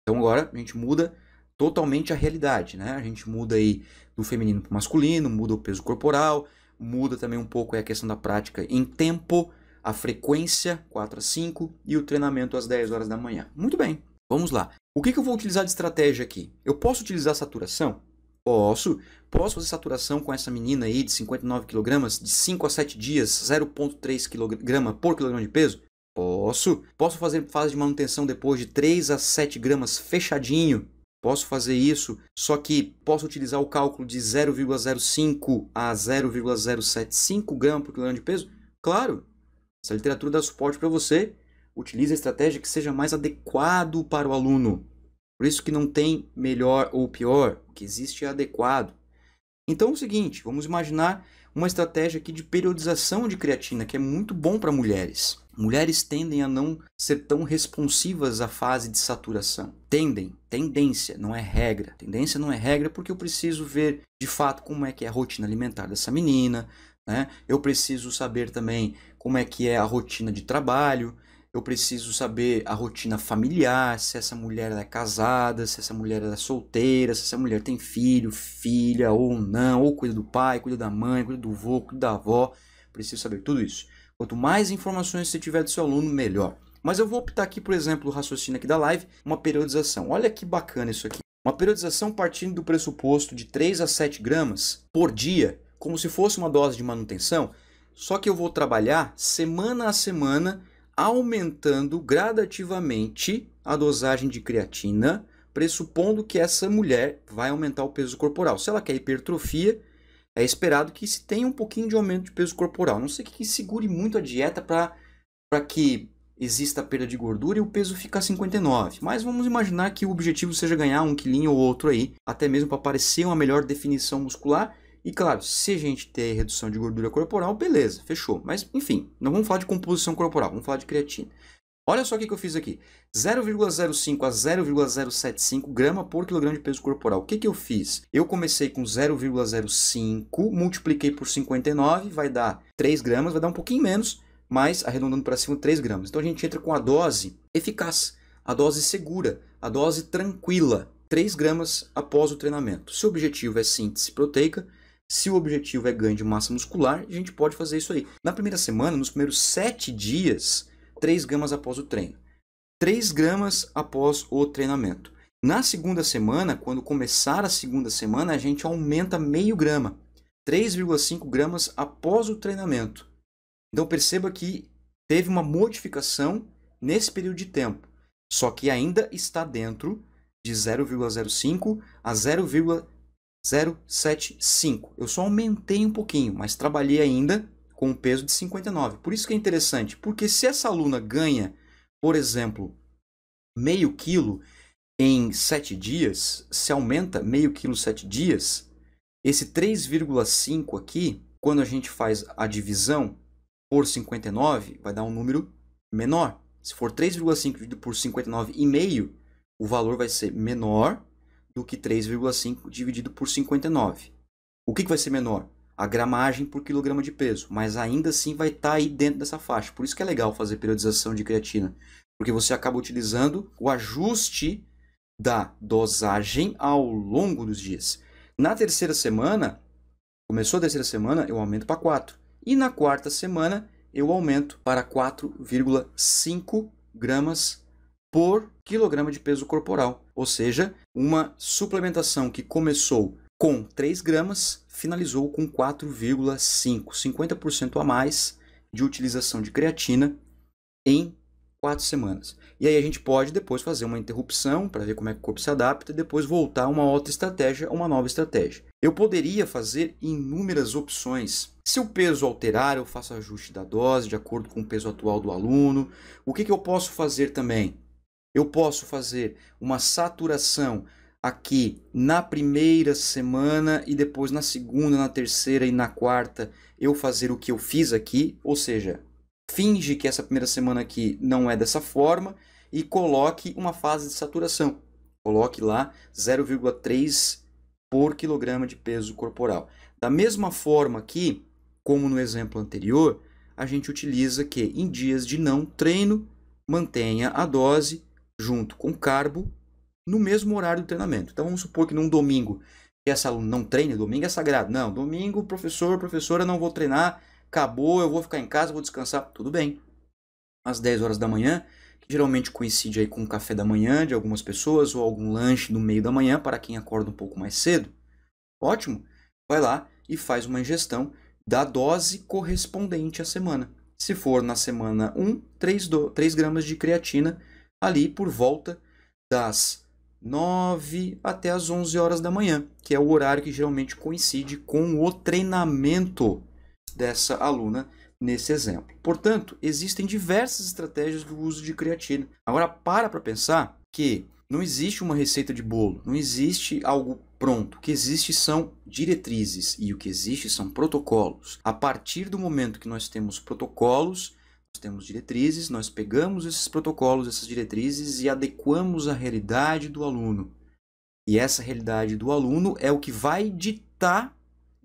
Então agora a gente muda totalmente a realidade, né? A gente muda aí do feminino para o masculino, muda o peso corporal, muda também um pouco a questão da prática em tempo, a frequência 4 a 5 e o treinamento às 10 horas da manhã. Muito bem, vamos lá. O que, que eu vou utilizar de estratégia aqui? Eu posso utilizar saturação? Posso. Posso fazer saturação com essa menina aí de 59 kg de 5 a 7 dias, 0,3 kg por quilograma de peso? Posso. Posso fazer fase de manutenção depois de 3 a 7 gramas fechadinho. Posso fazer isso, só que posso utilizar o cálculo de 0,05 a 0,075 gramas por quilograma de peso? Claro, essa literatura dá suporte para você. Utilize a estratégia que seja mais adequado para o aluno. Por isso que não tem melhor ou pior, o que existe é adequado. Então é o seguinte, vamos imaginar uma estratégia aqui de periodização de creatina, que é muito bom para mulheres. Mulheres tendem a não ser tão responsivas à fase de saturação. Tendem, tendência, não é regra. Tendência não é regra porque eu preciso ver de fato como é que é a rotina alimentar dessa menina, né? Eu preciso saber também como é que é a rotina de trabalho, eu preciso saber a rotina familiar, se essa mulher é casada, se essa mulher é solteira, se essa mulher tem filho, filha ou não, ou cuida do pai, cuida da mãe, cuida do avô, cuida da avó. Preciso saber tudo isso. Quanto mais informações você tiver do seu aluno, melhor. Mas eu vou optar aqui, por exemplo, o raciocínio aqui da live, uma periodização. Olha que bacana isso aqui. Uma periodização partindo do pressuposto de 3 a 7 gramas por dia, como se fosse uma dose de manutenção, só que eu vou trabalhar semana a semana aumentando gradativamente a dosagem de creatina, pressupondo que essa mulher vai aumentar o peso corporal. Se ela quer hipertrofia, é esperado que se tenha um pouquinho de aumento de peso corporal. Não sei que segure muito a dieta para que exista perda de gordura e o peso fica 59. Mas vamos imaginar que o objetivo seja ganhar um quilinho ou outro aí, até mesmo para aparecer uma melhor definição muscular e claro, se a gente ter redução de gordura corporal, beleza, fechou. Mas enfim, não vamos falar de composição corporal, vamos falar de creatina. Olha só o que, eu fiz aqui. 0,05 a 0,075 grama por quilograma de peso corporal. O que, que eu fiz? Eu comecei com 0,05, multipliquei por 59, vai dar 3 gramas, vai dar um pouquinho menos, mas arredondando para cima 3 gramas. Então a gente entra com a dose eficaz, a dose segura, a dose tranquila. 3 gramas após o treinamento. Se o objetivo é síntese proteica, se o objetivo é ganho de massa muscular, a gente pode fazer isso aí. Na primeira semana, nos primeiros 7 dias, 3 gramas após o treino. 3 gramas após o treinamento. Na segunda semana, quando começar a segunda semana, a gente aumenta meio grama. 3,5 gramas após o treinamento. Então perceba que teve uma modificação nesse período de tempo. Só que ainda está dentro de 0,05 a 0,5 0,75. Eu só aumentei um pouquinho, mas trabalhei ainda com um peso de 59. Por isso que é interessante, porque se essa aluna ganha, por exemplo, meio quilo em 7 dias, se aumenta meio quilo 7 dias, esse 3,5 aqui, quando a gente faz a divisão por 59, vai dar um número menor. Se for 3,5 dividido por 59,5, o valor vai ser menor do que 3,5 dividido por 59. O que, que vai ser menor? A gramagem por quilograma de peso, mas ainda assim vai estar tá aí dentro dessa faixa. Por isso que é legal fazer periodização de creatina, porque você acaba utilizando o ajuste da dosagem ao longo dos dias. Na terceira semana, começou a terceira semana, eu aumento para 4. E na quarta semana, eu aumento para 4,5 gramas por quilograma de peso corporal, ou seja, uma suplementação que começou com 3 gramas finalizou com 4,5, 50% a mais de utilização de creatina em 4 semanas. E aí a gente pode depois fazer uma interrupção para ver como é que o corpo se adapta e depois voltar a uma outra estratégia, uma nova estratégia. Eu poderia fazer inúmeras opções. Se o peso alterar, eu faço ajuste da dose de acordo com o peso atual do aluno. O que, que eu posso fazer também? Eu posso fazer uma saturação aqui na primeira semana e depois na segunda, na terceira e na quarta eu fazer o que eu fiz aqui, ou seja, finge que essa primeira semana aqui não é dessa forma e coloque uma fase de saturação. Coloque lá 0,3 por quilograma de peso corporal. Da mesma forma que, como no exemplo anterior, a gente utiliza que em dias de não treino mantenha a dose junto com carbo no mesmo horário do treinamento. Então vamos supor que num domingo que essa aluna não treine, domingo é sagrado. Não, domingo, professor, professora, não vou treinar, acabou, eu vou ficar em casa, vou descansar, tudo bem. Às 10 horas da manhã, que geralmente coincide aí com o café da manhã de algumas pessoas ou algum lanche no meio da manhã para quem acorda um pouco mais cedo. Ótimo. Vai lá e faz uma ingestão da dose correspondente à semana. Se for na semana 1, 3, 3 gramas de creatina ali por volta das 9 até as 11 horas da manhã, que é o horário que geralmente coincide com o treinamento dessa aluna nesse exemplo. Portanto, existem diversas estratégias do uso de creatina. Agora para para pensar que não existe uma receita de bolo, não existe algo pronto. O que existe são diretrizes e o que existe são protocolos. A partir do momento que nós temos protocolos nós temos diretrizes, nós pegamos esses protocolos, essas diretrizes e adequamos à realidade do aluno. E essa realidade do aluno é o que vai ditar,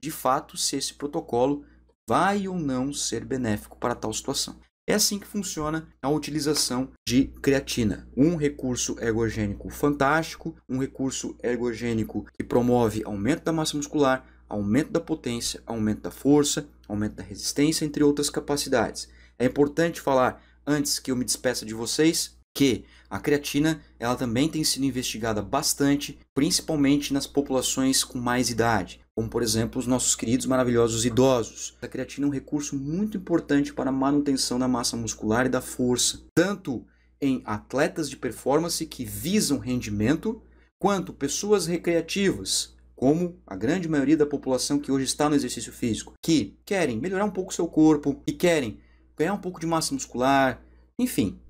de fato, se esse protocolo vai ou não ser benéfico para tal situação. É assim que funciona a utilização de creatina. Um recurso ergogênico fantástico, um recurso ergogênico que promove aumento da massa muscular, aumento da potência, aumento da força, aumento da resistência, entre outras capacidades. É importante falar antes que eu me despeça de vocês que a creatina ela também tem sido investigada bastante, principalmente nas populações com mais idade, como por exemplo os nossos queridos maravilhosos idosos. A creatina é um recurso muito importante para a manutenção da massa muscular e da força, tanto em atletas de performance que visam rendimento, quanto pessoas recreativas, como a grande maioria da população que hoje está no exercício físico, que querem melhorar um pouco seu corpo e querem ganhar um pouco de massa muscular, enfim,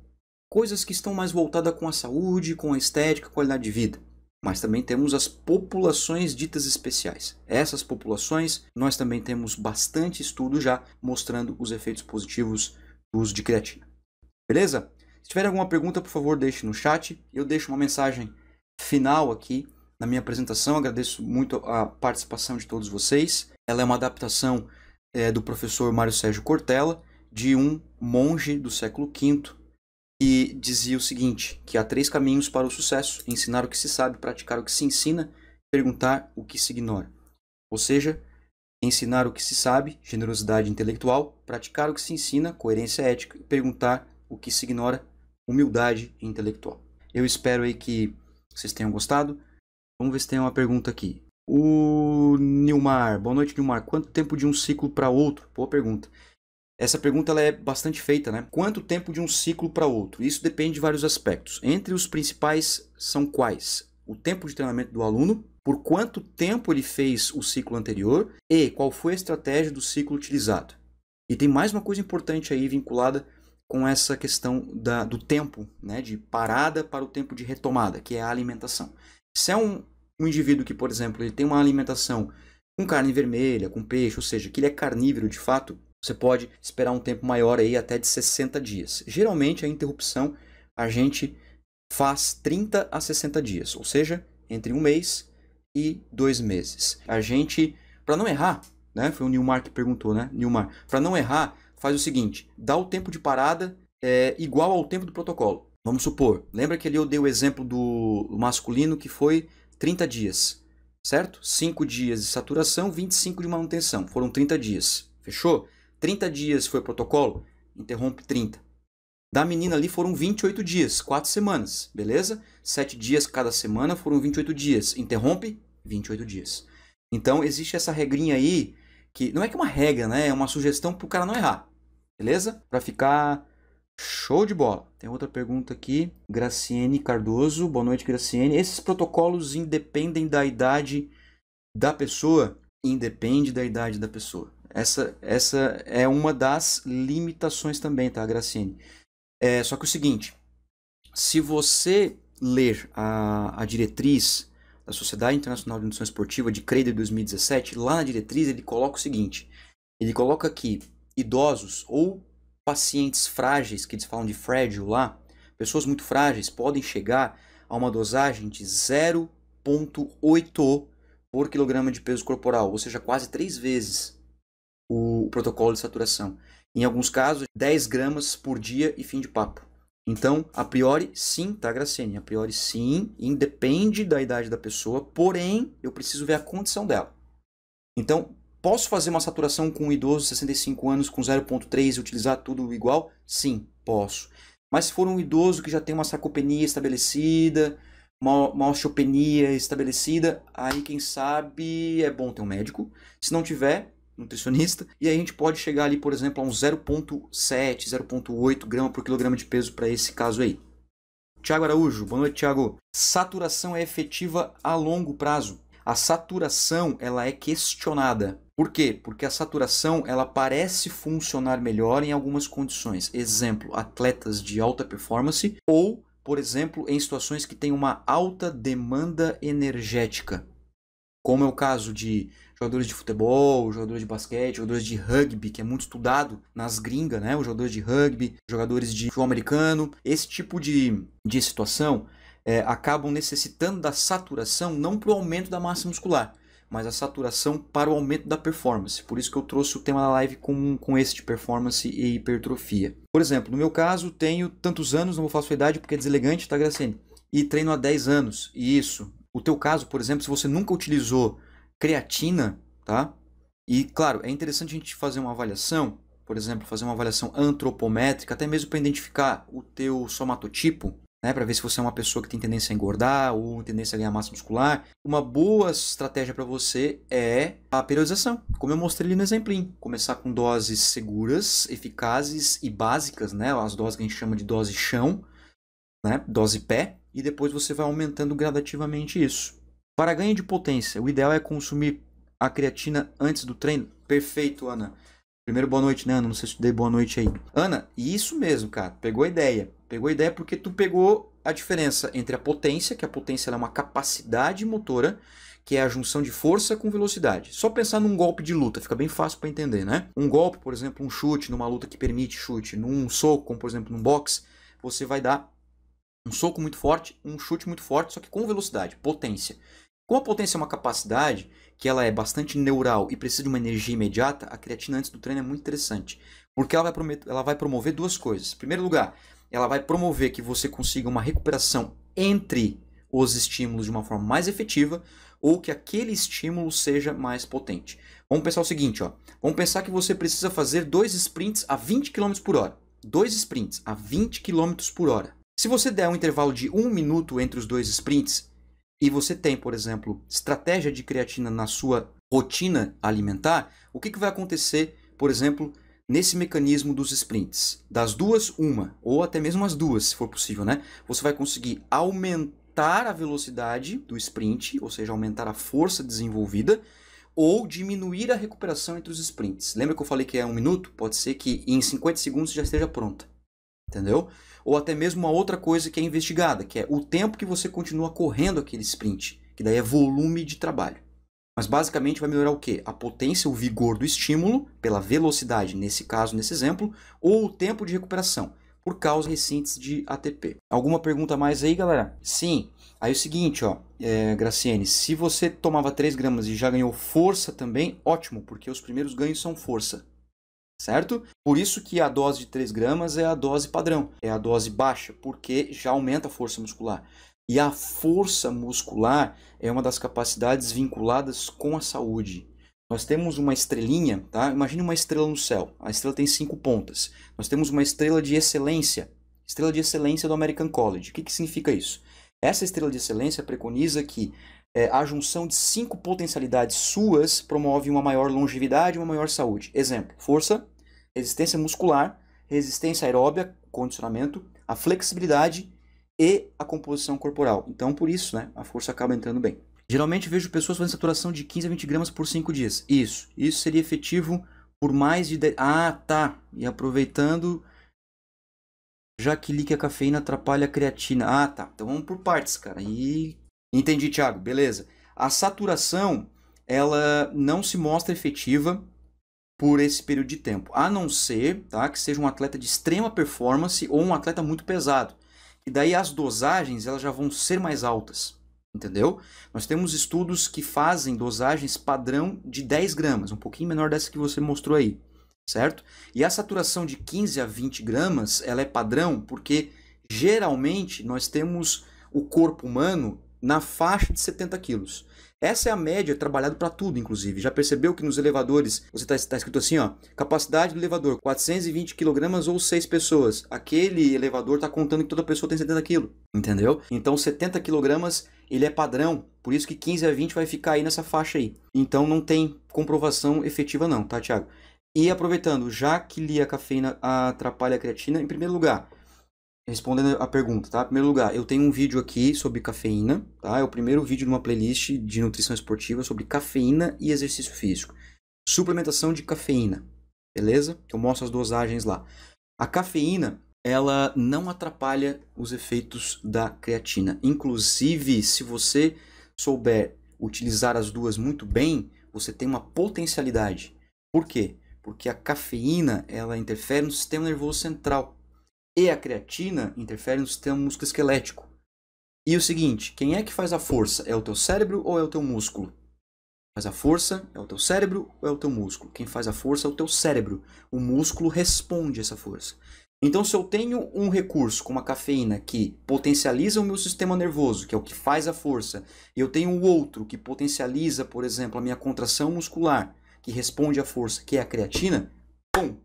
coisas que estão mais voltadas com a saúde, com a estética, qualidade de vida. Mas também temos as populações ditas especiais. Essas populações, nós também temos bastante estudo já mostrando os efeitos positivos do uso de creatina. Beleza? Se tiver alguma pergunta, por favor, deixe no chat. Eu deixo uma mensagem final aqui na minha apresentação. Agradeço muito a participação de todos vocês. Ela é uma adaptação é, do professor Mário Sérgio Cortella de um monge do século V que dizia o seguinte: que há três caminhos para o sucesso: ensinar o que se sabe, praticar o que se ensina, perguntar o que se ignora. Ou seja, ensinar o que se sabe, generosidade intelectual, praticar o que se ensina, coerência ética, e perguntar o que se ignora, humildade intelectual. Eu espero aí que vocês tenham gostado. Vamos ver se tem uma pergunta aqui. O Nilmar, boa noite Nilmar. Quanto tempo de um ciclo para outro? Boa pergunta. Essa pergunta ela é bastante feita, né? Quanto tempo de um ciclo para outro? Isso depende de vários aspectos. Entre os principais são quais? O tempo de treinamento do aluno, por quanto tempo ele fez o ciclo anterior e qual foi a estratégia do ciclo utilizado. E tem mais uma coisa importante aí vinculada com essa questão da, do tempo, né, de parada para o tempo de retomada, que é a alimentação. Se é um, um indivíduo que, por exemplo, ele tem uma alimentação com carne vermelha, com peixe, ou seja, que ele é carnívoro de fato, você pode esperar um tempo maior aí, até de 60 dias. Geralmente a interrupção a gente faz 30 a 60 dias, ou seja, entre um mês e dois meses. A gente, para não errar, né? Foi o Nilmar que perguntou, né? Nilmar, para não errar, faz o seguinte: dá o tempo de parada é, igual ao tempo do protocolo. Vamos supor, lembra que ali eu dei o exemplo do masculino que foi 30 dias, certo? 5 dias de saturação, 25 de manutenção, foram 30 dias. Fechou? 30 dias foi protocolo, interrompe 30. Da menina ali foram 28 dias, 4 semanas, beleza? 7 dias cada semana foram 28 dias, interrompe 28 dias. Então existe essa regrinha aí, que não é que é uma regra, né? É uma sugestão pro cara não errar, beleza? Pra ficar show de bola. Tem outra pergunta aqui, Graciene Cardoso. Boa noite, Graciene. Esses protocolos independem da idade da pessoa? Independe da idade da pessoa. Essa, essa é uma das limitações também, tá, Gracine? É, só que o seguinte, se você ler a, a diretriz da Sociedade Internacional de Nutrição Esportiva de CREI de 2017, lá na diretriz ele coloca o seguinte, ele coloca que idosos ou pacientes frágeis, que eles falam de frágil lá, pessoas muito frágeis podem chegar a uma dosagem de 0,8 por quilograma de peso corporal, ou seja, quase três vezes o protocolo de saturação. Em alguns casos, 10 gramas por dia e fim de papo. Então, a priori, sim, tá, Gracene? A priori, sim, independe da idade da pessoa, porém, eu preciso ver a condição dela. Então, posso fazer uma saturação com um idoso de 65 anos com 0,3 e utilizar tudo igual? Sim, posso. Mas se for um idoso que já tem uma sarcopenia estabelecida, uma, uma osteopenia estabelecida, aí quem sabe é bom ter um médico. Se não tiver, nutricionista, e aí a gente pode chegar ali, por exemplo, a um 0,7, 0,8 grama por quilograma de peso para esse caso aí. Tiago Araújo, boa noite, Tiago. Saturação é efetiva a longo prazo. A saturação ela é questionada. Por quê? Porque a saturação ela parece funcionar melhor em algumas condições. Exemplo, atletas de alta performance ou, por exemplo, em situações que têm uma alta demanda energética como é o caso de jogadores de futebol, jogadores de basquete, jogadores de rugby, que é muito estudado nas gringas, né? Os jogadores de rugby, jogadores de futebol americano, esse tipo de, de situação é, acabam necessitando da saturação não para o aumento da massa muscular, mas a saturação para o aumento da performance. Por isso que eu trouxe o tema da live com, com esse de performance e hipertrofia. Por exemplo, no meu caso, tenho tantos anos, não vou falar sua idade porque é deselegante, tá, Gracene? E treino há 10 anos. Isso, o teu caso, por exemplo, se você nunca utilizou creatina, tá? E claro, é interessante a gente fazer uma avaliação, por exemplo, fazer uma avaliação antropométrica, até mesmo para identificar o teu somatotipo, né, para ver se você é uma pessoa que tem tendência a engordar ou tendência a ganhar massa muscular. Uma boa estratégia para você é a periodização, como eu mostrei ali no exemplinho. Começar com doses seguras, eficazes e básicas, né, as doses que a gente chama de dose chão, né, dose pé, e depois você vai aumentando gradativamente isso. Para ganho de potência, o ideal é consumir a creatina antes do treino? Perfeito, Ana. Primeiro, boa noite, né, Ana? Não sei se dei boa noite aí. Ana, isso mesmo, cara. Pegou a ideia. Pegou a ideia porque tu pegou a diferença entre a potência, que a potência é uma capacidade motora, que é a junção de força com velocidade. Só pensar num golpe de luta, fica bem fácil para entender, né? Um golpe, por exemplo, um chute numa luta que permite chute, num soco, como por exemplo num boxe, você vai dar um soco muito forte, um chute muito forte, só que com velocidade, potência. Como a potência é uma capacidade que ela é bastante neural e precisa de uma energia imediata, a creatina antes do treino é muito interessante. Porque ela vai, prometer, ela vai promover duas coisas. Em primeiro lugar, ela vai promover que você consiga uma recuperação entre os estímulos de uma forma mais efetiva ou que aquele estímulo seja mais potente. Vamos pensar o seguinte, ó. vamos pensar que você precisa fazer dois sprints a 20 km por hora. Dois sprints a 20 km por hora. Se você der um intervalo de um minuto entre os dois sprints e você tem, por exemplo, estratégia de creatina na sua rotina alimentar, o que, que vai acontecer, por exemplo, nesse mecanismo dos sprints? Das duas, uma, ou até mesmo as duas, se for possível, né? Você vai conseguir aumentar a velocidade do sprint, ou seja, aumentar a força desenvolvida, ou diminuir a recuperação entre os sprints. Lembra que eu falei que é um minuto? Pode ser que em 50 segundos já esteja pronta. Entendeu? ou até mesmo uma outra coisa que é investigada, que é o tempo que você continua correndo aquele sprint, que daí é volume de trabalho. Mas basicamente vai melhorar o quê? A potência, o vigor do estímulo, pela velocidade, nesse caso, nesse exemplo, ou o tempo de recuperação, por causa recentes de ATP. Alguma pergunta mais aí, galera? Sim. Aí é o seguinte, ó, é, Graciene, se você tomava 3 gramas e já ganhou força também, ótimo, porque os primeiros ganhos são força certo? Por isso que a dose de 3 gramas é a dose padrão, é a dose baixa, porque já aumenta a força muscular. E a força muscular é uma das capacidades vinculadas com a saúde. Nós temos uma estrelinha, tá? Imagine uma estrela no céu. A estrela tem cinco pontas. Nós temos uma estrela de excelência, estrela de excelência do American College. O que, que significa isso? Essa estrela de excelência preconiza que é, a junção de cinco potencialidades suas promove uma maior longevidade e uma maior saúde. Exemplo: força, resistência muscular, resistência aeróbica, condicionamento, a flexibilidade e a composição corporal. Então, por isso, né, a força acaba entrando bem. Geralmente vejo pessoas fazendo saturação de 15 a 20 gramas por 5 dias. Isso. Isso seria efetivo por mais de Ah, tá. E aproveitando, já que líquida cafeína atrapalha a creatina. Ah, tá. Então vamos por partes, cara. E... Entendi, Thiago. Beleza. A saturação, ela não se mostra efetiva por esse período de tempo, a não ser tá, que seja um atleta de extrema performance ou um atleta muito pesado. E daí as dosagens elas já vão ser mais altas, entendeu? Nós temos estudos que fazem dosagens padrão de 10 gramas, um pouquinho menor dessa que você mostrou aí, certo? E a saturação de 15 a 20 gramas ela é padrão porque geralmente nós temos o corpo humano na faixa de 70 quilos. Essa é a média trabalhada para tudo, inclusive. Já percebeu que nos elevadores você está tá escrito assim, ó, capacidade do elevador 420 kg ou 6 pessoas. Aquele elevador está contando que toda pessoa tem 70 kg, entendeu? Então 70 kg ele é padrão, por isso que 15 a 20 vai ficar aí nessa faixa aí. Então não tem comprovação efetiva não, tá, Thiago? E aproveitando, já que li a cafeína atrapalha a creatina, em primeiro lugar, respondendo a pergunta, tá? Em primeiro lugar, eu tenho um vídeo aqui sobre cafeína, tá? É o primeiro vídeo de uma playlist de nutrição esportiva sobre cafeína e exercício físico. Suplementação de cafeína, beleza? Eu mostro as dosagens lá. A cafeína, ela não atrapalha os efeitos da creatina. Inclusive, se você souber utilizar as duas muito bem, você tem uma potencialidade. Por quê? Porque a cafeína, ela interfere no sistema nervoso central e a creatina interferem no sistema esquelético E o seguinte, quem é que faz a força? É o teu cérebro ou é o teu músculo? Faz a força é o teu cérebro ou é o teu músculo? Quem faz a força é o teu cérebro. O músculo responde essa força. Então, se eu tenho um recurso como a cafeína que potencializa o meu sistema nervoso, que é o que faz a força, e eu tenho outro que potencializa, por exemplo, a minha contração muscular, que responde à força, que é a creatina, bom,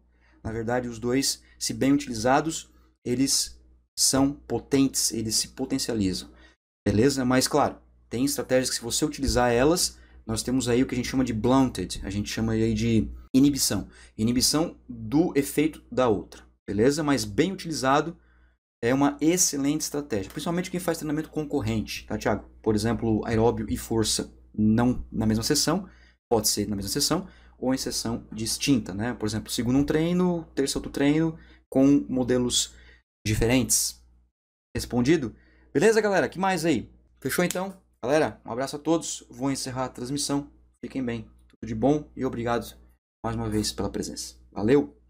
na verdade, os dois, se bem utilizados, eles são potentes, eles se potencializam. Beleza? Mas claro, tem estratégias que se você utilizar elas, nós temos aí o que a gente chama de blunted, a gente chama aí de inibição, inibição do efeito da outra. Beleza? Mas bem utilizado é uma excelente estratégia, principalmente quem faz treinamento concorrente, tá, Thiago? Por exemplo, aeróbio e força não na mesma sessão, pode ser na mesma sessão ou em sessão distinta, né? Por exemplo, segundo um treino, terceiro outro treino, com modelos diferentes. Respondido? Beleza, galera? que mais aí? Fechou então? Galera, um abraço a todos. Vou encerrar a transmissão. Fiquem bem. Tudo de bom e obrigado mais uma vez pela presença. Valeu!